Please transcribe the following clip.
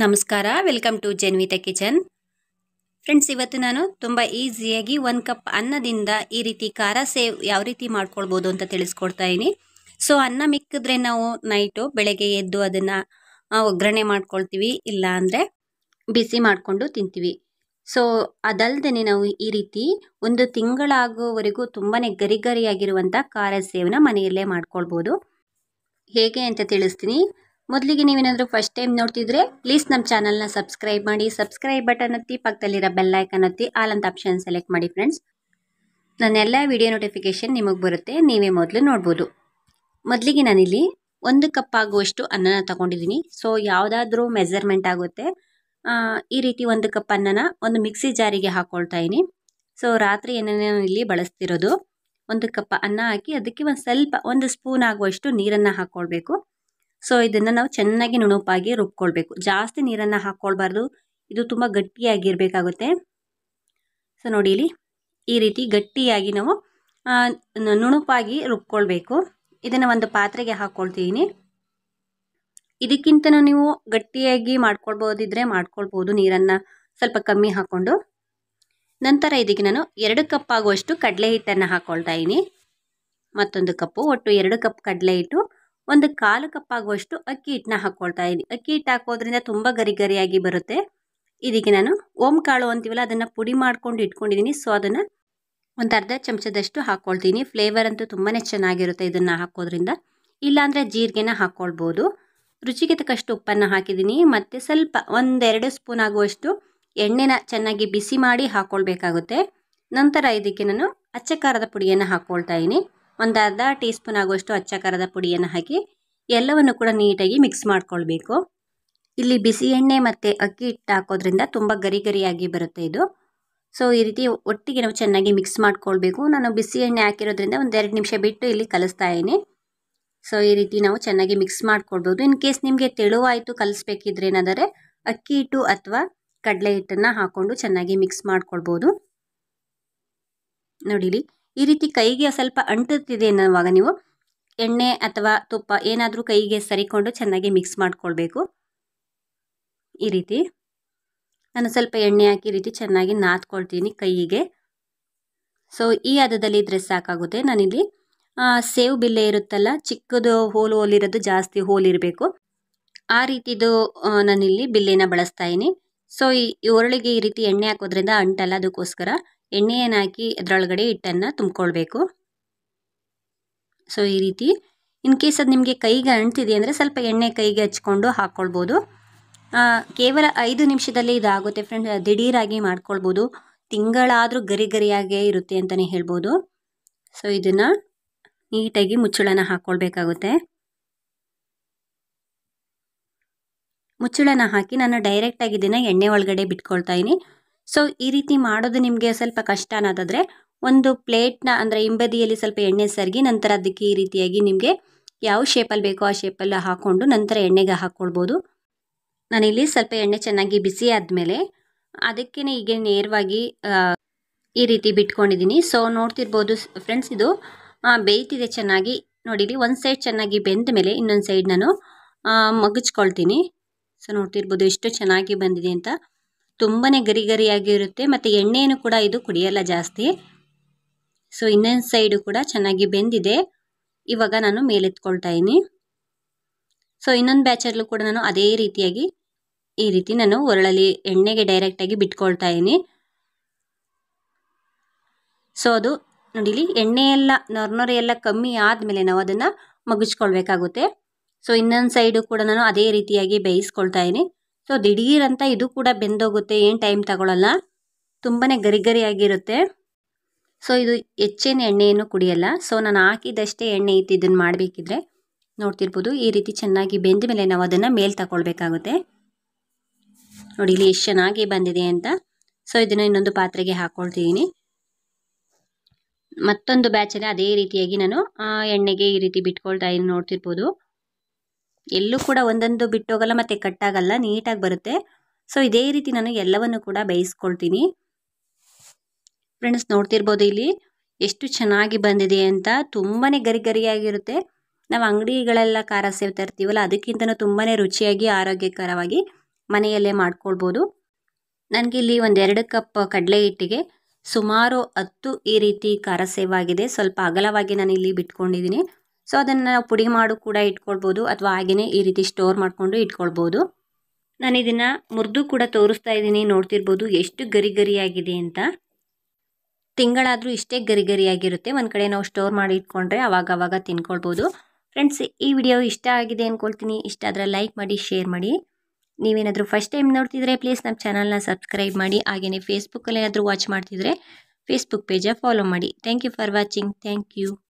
ನಮಸ್ಕಾರ welcome to Janvitha kitchen friends ಇವತ್ತು ನಾನು ತುಂಬ ಈಸಿಯಾಗಿ ಒಂದು ಕಪ್ ಅನ್ನದಿಂದ ಈ ರೀತಿ ಖಾರ ಸೇವ್ ಯಾವ ರೀತಿ ಮಾಡ್ಕೊಳ್ಬೋದು ಅಂತ ತಿಳಿಸ್ಕೊಡ್ತಾ ಇದ್ದೀನಿ ಸೊ ಅನ್ನ ಮಿಕ್ಕಿದ್ರೆ ನಾವು ನೈಟು ಬೆಳಗ್ಗೆ ಎದ್ದು ಅದನ್ನು ಒಗ್ಗರಣೆ ಮಾಡ್ಕೊಳ್ತೀವಿ ಇಲ್ಲ ಅಂದರೆ ಬಿಸಿ ಮಾಡಿಕೊಂಡು ತಿಂತೀವಿ ಸೊ ಅದಲ್ದೇ ನಾವು ಈ ರೀತಿ ಒಂದು ತಿಂಗಳಾಗುವವರೆಗೂ ತುಂಬಾ ಗರಿಗರಿಯಾಗಿರುವಂಥ ಖಾರ ಸೇವನ ಮನೆಯಲ್ಲೇ ಮಾಡ್ಕೊಳ್ಬೋದು ಹೇಗೆ ಅಂತ ತಿಳಿಸ್ತೀನಿ ಮೊದಲಿಗೆ ನೀವೇನಾದರೂ ಫಸ್ಟ್ ಟೈಮ್ ನೋಡ್ತಿದ್ರೆ ಪ್ಲೀಸ್ ನಮ್ಮ ಚಾನಲ್ನ ಸಬ್ಸ್ಕ್ರೈಬ್ ಮಾಡಿ ಸಬ್ಸ್ಕ್ರೈಬ್ ಬಟನ್ ಹತ್ತಿ ಪಕ್ಕದಲ್ಲಿರೋ ಬೆಲ್ ಐಕನ್ ಹತ್ತಿ ಆಲ್ ಅಂತ ಆಪ್ಷನ್ ಸೆಲೆಕ್ಟ್ ಮಾಡಿ ಫ್ರೆಂಡ್ಸ್ ನನ್ನೆಲ್ಲ ವಿಡಿಯೋ ನೋಟಿಫಿಕೇಷನ್ ನಿಮಗೆ ಬರುತ್ತೆ ನೀವೇ ಮೊದಲು ನೋಡ್ಬೋದು ಮೊದಲಿಗೆ ನಾನಿಲ್ಲಿ ಒಂದು ಕಪ್ ಆಗುವಷ್ಟು ಅನ್ನನ ತಗೊಂಡಿದ್ದೀನಿ ಸೊ ಯಾವುದಾದ್ರೂ ಮೆಜರ್ಮೆಂಟ್ ಆಗುತ್ತೆ ಈ ರೀತಿ ಒಂದು ಕಪ್ ಅನ್ನನ ಒಂದು ಮಿಕ್ಸಿ ಜಾರಿಗೆ ಹಾಕ್ಕೊಳ್ತಾ ಇದ್ದೀನಿ ಸೊ ರಾತ್ರಿ ನಾನು ಇಲ್ಲಿ ಬಳಸ್ತಿರೋದು ಒಂದು ಕಪ್ ಅನ್ನ ಹಾಕಿ ಅದಕ್ಕೆ ಒಂದು ಸ್ವಲ್ಪ ಒಂದು ಸ್ಪೂನ್ ಆಗುವಷ್ಟು ನೀರನ್ನು ಹಾಕ್ಕೊಳ್ಬೇಕು ಸೊ ಇದನ್ನು ನಾವು ಚೆನ್ನಾಗಿ ನುಣುಪಾಗಿ ರುಬ್ಕೊಳ್ಬೇಕು ಜಾಸ್ತಿ ನೀರನ್ನು ಹಾಕ್ಕೊಳ್ಬಾರ್ದು ಇದು ತುಂಬ ಗಟ್ಟಿಯಾಗಿರಬೇಕಾಗುತ್ತೆ ಸೊ ನೋಡಿ ಇಲ್ಲಿ ಈ ರೀತಿ ಗಟ್ಟಿಯಾಗಿ ನಾವು ನುಣುಪಾಗಿ ರುಬ್ಕೊಳ್ಬೇಕು ಇದನ್ನು ಒಂದು ಪಾತ್ರೆಗೆ ಹಾಕ್ಕೊಳ್ತೀನಿ ಇದಕ್ಕಿಂತ ನೀವು ಗಟ್ಟಿಯಾಗಿ ಮಾಡ್ಕೊಳ್ಬೋದಿದ್ರೆ ಮಾಡ್ಕೊಳ್ಬೋದು ನೀರನ್ನು ಸ್ವಲ್ಪ ಕಮ್ಮಿ ಹಾಕ್ಕೊಂಡು ನಂತರ ಇದಕ್ಕೆ ನಾನು ಎರಡು ಕಪ್ ಆಗುವಷ್ಟು ಕಡಲೆ ಹಿಟ್ಟನ್ನು ಹಾಕ್ಕೊಳ್ತಾ ಇದ್ದೀನಿ ಮತ್ತೊಂದು ಕಪ್ಪು ಒಟ್ಟು ಎರಡು ಕಪ್ ಕಡಲೆ ಹಿಟ್ಟು ಒಂದು ಕಾಲು ಕಪ್ಪಾಗುವಷ್ಟು ಅಕ್ಕಿ ಹಿಟ್ಟನ್ನ ಹಾಕ್ಕೊಳ್ತಾ ಇದ್ದೀನಿ ಅಕ್ಕಿ ಹಿಟ್ಟು ಹಾಕೋದ್ರಿಂದ ತುಂಬ ಗರಿ ಗರಿಯಾಗಿ ಬರುತ್ತೆ ಇದಕ್ಕೆ ನಾನು ಓಂ ಕಾಳು ಅಂತೀವಲ್ಲ ಅದನ್ನು ಪುಡಿ ಮಾಡ್ಕೊಂಡು ಇಟ್ಕೊಂಡಿದ್ದೀನಿ ಸೊ ಅದನ್ನು ಒಂದು ಅರ್ಧ ಚಮಚದಷ್ಟು ಹಾಕ್ಕೊಳ್ತೀನಿ ಫ್ಲೇವರ್ ಅಂತೂ ತುಂಬಾ ಚೆನ್ನಾಗಿರುತ್ತೆ ಇದನ್ನು ಹಾಕೋದ್ರಿಂದ ಇಲ್ಲಾಂದರೆ ಜೀರಿಗೆನ ಹಾಕ್ಕೊಳ್ಬೋದು ರುಚಿಗೆ ತಕ್ಕಷ್ಟು ಉಪ್ಪನ್ನು ಹಾಕಿದ್ದೀನಿ ಮತ್ತು ಸ್ವಲ್ಪ ಒಂದೆರಡು ಸ್ಪೂನ್ ಆಗುವಷ್ಟು ಎಣ್ಣೆನ ಚೆನ್ನಾಗಿ ಬಿಸಿ ಮಾಡಿ ಹಾಕ್ಕೊಳ್ಬೇಕಾಗುತ್ತೆ ನಂತರ ಇದಕ್ಕೆ ನಾನು ಅಚ್ಚಕಾರದ ಖಾರದ ಪುಡಿಯನ್ನು ಹಾಕ್ಕೊಳ್ತಾ ಇದ್ದೀನಿ ಒಂದು ಅರ್ಧ ಟೀ ಸ್ಪೂನ್ ಆಗುವಷ್ಟು ಅಚ್ಚ ಪುಡಿಯನ್ನು ಹಾಕಿ ಎಲ್ಲವನ್ನು ಕೂಡ ನೀಟಾಗಿ ಮಿಕ್ಸ್ ಮಾಡ್ಕೊಳ್ಬೇಕು ಇಲ್ಲಿ ಬಿಸಿ ಎಣ್ಣೆ ಮತ್ತು ಅಕ್ಕಿ ಹಿಟ್ಟು ಹಾಕೋದ್ರಿಂದ ತುಂಬ ಗರಿ ಗರಿಯಾಗಿ ಬರುತ್ತೆ ಇದು ಸೊ ಈ ರೀತಿ ಒಟ್ಟಿಗೆ ನಾವು ಚೆನ್ನಾಗಿ ಮಿಕ್ಸ್ ಮಾಡ್ಕೊಳ್ಬೇಕು ನಾನು ಬಿಸಿ ಎಣ್ಣೆ ಹಾಕಿರೋದ್ರಿಂದ ಒಂದು ಎರಡು ನಿಮಿಷ ಬಿಟ್ಟು ಇಲ್ಲಿ ಕಲಿಸ್ತಾ ಇದ್ದೀನಿ ಸೊ ಈ ರೀತಿ ನಾವು ಚೆನ್ನಾಗಿ ಮಿಕ್ಸ್ ಮಾಡ್ಕೊಳ್ಬೋದು ಇನ್ ಕೇಸ್ ನಿಮಗೆ ತೆಳುವಾಯಿತು ಕಲಿಸ್ಬೇಕಿದ್ರೆ ಏನಾದರೆ ಅಕ್ಕಿ ಹಿಟ್ಟು ಅಥವಾ ಕಡಲೆ ಹಿಟ್ಟನ್ನು ಹಾಕ್ಕೊಂಡು ಚೆನ್ನಾಗಿ ಮಿಕ್ಸ್ ಮಾಡ್ಕೊಳ್ಬೋದು ನೋಡಿಲಿ ಈ ರೀತಿ ಕೈಗೆ ಸ್ವಲ್ಪ ಅಂಟುತ್ತಿದೆ ಅನ್ನುವಾಗ ನೀವು ಎಣ್ಣೆ ಅಥವಾ ತುಪ್ಪ ಏನಾದರೂ ಕೈಗೆ ಸರಿಕೊಂಡು ಚೆನ್ನಾಗಿ ಮಿಕ್ಸ್ ಮಾಡ್ಕೊಳ್ಬೇಕು ಈ ರೀತಿ ನಾನು ಸ್ವಲ್ಪ ಎಣ್ಣೆ ಹಾಕಿ ಈ ರೀತಿ ಚೆನ್ನಾಗಿ ನಾದ್ಕೊಳ್ತೀನಿ ಕೈಗೆ ಸೊ ಈ ಹದದಲ್ಲಿ ಇದ್ರೆ ಸಾಕಾಗುತ್ತೆ ನಾನಿಲ್ಲಿ ಸೇವ್ ಬಿಲ್ಲೆ ಇರುತ್ತಲ್ಲ ಚಿಕ್ಕದು ಹೋಲು ಹೋಲಿರೋದು ಜಾಸ್ತಿ ಹೋಲಿರಬೇಕು ಆ ರೀತಿದು ನಾನಿಲ್ಲಿ ಬಿಲ್ಲೆನ ಬಳಸ್ತಾ ಇದ್ದೀನಿ ಸೊ ಈ ಒರಳಿಗೆ ಈ ರೀತಿ ಎಣ್ಣೆ ಹಾಕೋದ್ರಿಂದ ಅಂಟಲ್ಲ ಅದಕ್ಕೋಸ್ಕರ ಎಣ್ಣೆಯನ್ನು ಹಾಕಿ ಅದರೊಳಗಡೆ ಹಿಟ್ಟನ್ನು ತುಂಬಿಕೊಳ್ಬೇಕು ಸೊ ಈ ರೀತಿ ಇನ್ ಕೇಸ್ ಅದು ನಿಮಗೆ ಕೈಗೆ ಅಂಟಿದೆ ಅಂದರೆ ಸ್ವಲ್ಪ ಎಣ್ಣೆ ಕೈಗೆ ಹಚ್ಕೊಂಡು ಹಾಕ್ಕೊಳ್ಬೋದು ಕೇವಲ ಐದು ನಿಮಿಷದಲ್ಲಿ ಇದಾಗುತ್ತೆ ಫ್ರೆಂಡ್ ದಿಢೀರಾಗಿ ಮಾಡ್ಕೊಳ್ಬೋದು ತಿಂಗಳಾದರೂ ಗರಿ ಗರಿಯಾಗೇ ಇರುತ್ತೆ ಅಂತಲೇ ಹೇಳ್ಬೋದು ಸೊ ಇದನ್ನು ನೀಟಾಗಿ ಮುಚ್ಚಳನ ಹಾಕ್ಕೊಳ್ಬೇಕಾಗುತ್ತೆ ಮುಚ್ಚಳನ ಹಾಕಿ ನಾನು ಡೈರೆಕ್ಟಾಗಿ ಇದನ್ನು ಎಣ್ಣೆ ಒಳಗಡೆ ಬಿಟ್ಕೊಳ್ತಾ ಸೊ ಈ ರೀತಿ ಮಾಡೋದು ನಿಮಗೆ ಸ್ವಲ್ಪ ಕಷ್ಟ ಅನ್ನೋದಾದರೆ ಒಂದು ಪ್ಲೇಟ್ನ ಅಂದರೆ ಹಿಂಬದಿಯಲ್ಲಿ ಸ್ವಲ್ಪ ಎಣ್ಣೆ ಸರಿಗಿ ನಂತರ ಅದಕ್ಕೆ ಈ ರೀತಿಯಾಗಿ ನಿಮಗೆ ಯಾವ ಶೇಪಲ್ಲಿ ಬೇಕೋ ಆ ಶೇಪಲ್ಲಿ ಹಾಕ್ಕೊಂಡು ನಂತರ ಎಣ್ಣೆಗೆ ಹಾಕ್ಕೊಳ್ಬೋದು ನಾನಿಲ್ಲಿ ಸ್ವಲ್ಪ ಎಣ್ಣೆ ಚೆನ್ನಾಗಿ ಬಿಸಿ ಆದಮೇಲೆ ಅದಕ್ಕೇ ಈಗ ನೇರವಾಗಿ ಈ ರೀತಿ ಬಿಟ್ಕೊಂಡಿದ್ದೀನಿ ಸೊ ನೋಡ್ತಿರ್ಬೋದು ಫ್ರೆಂಡ್ಸ್ ಇದು ಬೇಯ್ತಿದೆ ಚೆನ್ನಾಗಿ ನೋಡಿಲಿ ಒಂದು ಸೈಡ್ ಚೆನ್ನಾಗಿ ಬೆಂದ ಮೇಲೆ ಇನ್ನೊಂದು ಸೈಡ್ ನಾನು ಮಗಚ್ಕೊಳ್ತೀನಿ ಸೊ ನೋಡ್ತಿರ್ಬೋದು ಎಷ್ಟು ಚೆನ್ನಾಗಿ ಬಂದಿದೆ ಅಂತ ತುಂಬಾ ಗರಿ ಗರಿಯಾಗಿರುತ್ತೆ ಮತ್ತು ಎಣ್ಣೆಯನ್ನು ಕೂಡ ಇದು ಕುಡಿಯಲ್ಲ ಜಾಸ್ತಿ ಸೊ ಇನ್ನೊಂದು ಸೈಡು ಕೂಡ ಚೆನ್ನಾಗಿ ಬೆಂದಿದೆ ಇವಾಗ ನಾನು ಮೇಲೆತ್ಕೊಳ್ತಾ ಇದ್ದೀನಿ ಸೊ ಇನ್ನೊಂದು ಬ್ಯಾಚಲ್ಲೂ ಕೂಡ ನಾನು ಅದೇ ರೀತಿಯಾಗಿ ಈ ರೀತಿ ನಾನು ಒರಳಲ್ಲಿ ಎಣ್ಣೆಗೆ ಡೈರೆಕ್ಟಾಗಿ ಬಿಟ್ಕೊಳ್ತಾ ಇದ್ದೀನಿ ಸೊ ಅದು ನೋಡಿಲಿ ಎಣ್ಣೆ ಎಲ್ಲ ನೊರ್ನೊರೆ ಎಲ್ಲ ಕಮ್ಮಿ ಆದಮೇಲೆ ನಾವು ಅದನ್ನು ಮುಗಿಸ್ಕೊಳ್ಬೇಕಾಗುತ್ತೆ ಸೊ ಇನ್ನೊಂದು ಸೈಡು ಕೂಡ ನಾನು ಅದೇ ರೀತಿಯಾಗಿ ಬೇಯಿಸ್ಕೊಳ್ತಾ ಇದ್ದೀನಿ ಸೊ ದಿಢೀರಂತ ಇದು ಕೂಡ ಬೆಂದೋಗುತ್ತೆ ಏನು ಟೈಮ್ ತಗೊಳ್ಳಲ್ಲ ತುಂಬಾ ಗರಿ ಗರಿಯಾಗಿರುತ್ತೆ ಸೊ ಇದು ಹೆಚ್ಚಿನ ಎಣ್ಣೆಯನ್ನು ಕುಡಿಯಲ್ಲ ಸೊ ನಾನು ಹಾಕಿದಷ್ಟೇ ಎಣ್ಣೆ ಇತ್ತು ಇದನ್ನು ಮಾಡಬೇಕಿದ್ರೆ ನೋಡ್ತಿರ್ಬೋದು ಈ ರೀತಿ ಚೆನ್ನಾಗಿ ಬೆಂದ ಮೇಲೆ ನಾವು ಅದನ್ನು ಮೇಲೆ ತಗೊಳ್ಬೇಕಾಗುತ್ತೆ ನೋಡಿ ಇಲ್ಲಿ ಎಷ್ಟು ಚೆನ್ನಾಗಿ ಬಂದಿದೆ ಅಂತ ಸೊ ಇದನ್ನು ಇನ್ನೊಂದು ಪಾತ್ರೆಗೆ ಹಾಕೊಳ್ತಿದ್ದೀನಿ ಮತ್ತೊಂದು ಬ್ಯಾಚಲ್ಲಿ ಅದೇ ರೀತಿಯಾಗಿ ನಾನು ಎಣ್ಣೆಗೆ ಈ ರೀತಿ ಬಿಟ್ಕೊಳ್ತಾ ಇದ್ದೀನಿ ನೋಡ್ತಿರ್ಬೋದು ಎಲ್ಲೂ ಕೂಡ ಒಂದೊಂದು ಬಿಟ್ಟೋಗಲ್ಲ ಮತ್ತು ಕಟ್ಟಾಗಲ್ಲ ನೀಟಾಗಿ ಬರುತ್ತೆ ಸೊ ಇದೇ ರೀತಿ ನಾನು ಎಲ್ಲವನ್ನು ಕೂಡ ಬೇಯಿಸ್ಕೊಳ್ತೀನಿ ಫ್ರೆಂಡ್ಸ್ ನೋಡ್ತಿರ್ಬೋದು ಇಲ್ಲಿ ಎಷ್ಟು ಚೆನ್ನಾಗಿ ಬಂದಿದೆ ಅಂತ ತುಂಬಾ ಗರಿ ಗರಿಯಾಗಿರುತ್ತೆ ನಾವು ಅಂಗಡಿಗಳೆಲ್ಲ ಖಾರ ಸೇವ್ತಾ ಇರ್ತೀವಲ್ಲ ಅದಕ್ಕಿಂತನೂ ತುಂಬಾ ರುಚಿಯಾಗಿ ಆರೋಗ್ಯಕರವಾಗಿ ಮನೆಯಲ್ಲೇ ಮಾಡ್ಕೊಳ್ಬೋದು ನನಗೆ ಇಲ್ಲಿ ಒಂದೆರಡು ಕಪ್ ಕಡಲೆ ಹಿಟ್ಟಿಗೆ ಸುಮಾರು ಹತ್ತು ಈ ರೀತಿ ಖಾರ ಸೇವಾಗಿದೆ ಸ್ವಲ್ಪ ಅಗಲವಾಗಿ ನಾನು ಇಲ್ಲಿ ಬಿಟ್ಕೊಂಡಿದ್ದೀನಿ ಸೊ ಅದನ್ನು ನಾವು ಪುಡಿ ಮಾಡು ಕೂಡ ಇಟ್ಕೊಳ್ಬೋದು ಅಥವಾ ಹಾಗೆಯೇ ಈ ರೀತಿ ಸ್ಟೋರ್ ಮಾಡಿಕೊಂಡು ಇಟ್ಕೊಳ್ಬೋದು ನಾನು ಇದನ್ನು ಮುರಿದು ಕೂಡ ತೋರಿಸ್ತಾ ಇದ್ದೀನಿ ನೋಡ್ತಿರ್ಬೋದು ಎಷ್ಟು ಗರಿ ಗರಿಯಾಗಿದೆ ಅಂತ ತಿಂಗಳಾದರೂ ಇಷ್ಟೇ ಗರಿ ಗರಿಯಾಗಿರುತ್ತೆ ಒಂದು ಕಡೆ ನಾವು ಸ್ಟೋರ್ ಮಾಡಿ ಇಟ್ಕೊಂಡ್ರೆ ಅವಾಗ ಅವಾಗ ತಿನ್ಕೊಳ್ಬೋದು ಫ್ರೆಂಡ್ಸ್ ಈ ವಿಡಿಯೋ ಇಷ್ಟ ಆಗಿದೆ ಅಂದ್ಕೊಳ್ತೀನಿ ಇಷ್ಟ ಆದರೆ ಲೈಕ್ ಮಾಡಿ ಶೇರ್ ಮಾಡಿ ನೀವೇನಾದರೂ ಫಸ್ಟ್ ಟೈಮ್ ನೋಡ್ತಿದ್ರೆ ಪ್ಲೀಸ್ ನಮ್ಮ ಚಾನಲ್ನ ಸಬ್ಸ್ಕ್ರೈಬ್ ಮಾಡಿ ಹಾಗೆಯೇ ಫೇಸ್ಬುಕ್ಕಲ್ಲಿ ಏನಾದರೂ ವಾಚ್ ಮಾಡ್ತಿದ್ರೆ ಫೇಸ್ಬುಕ್ ಪೇಜ ಫಾಲೋ ಮಾಡಿ thank you for watching thank you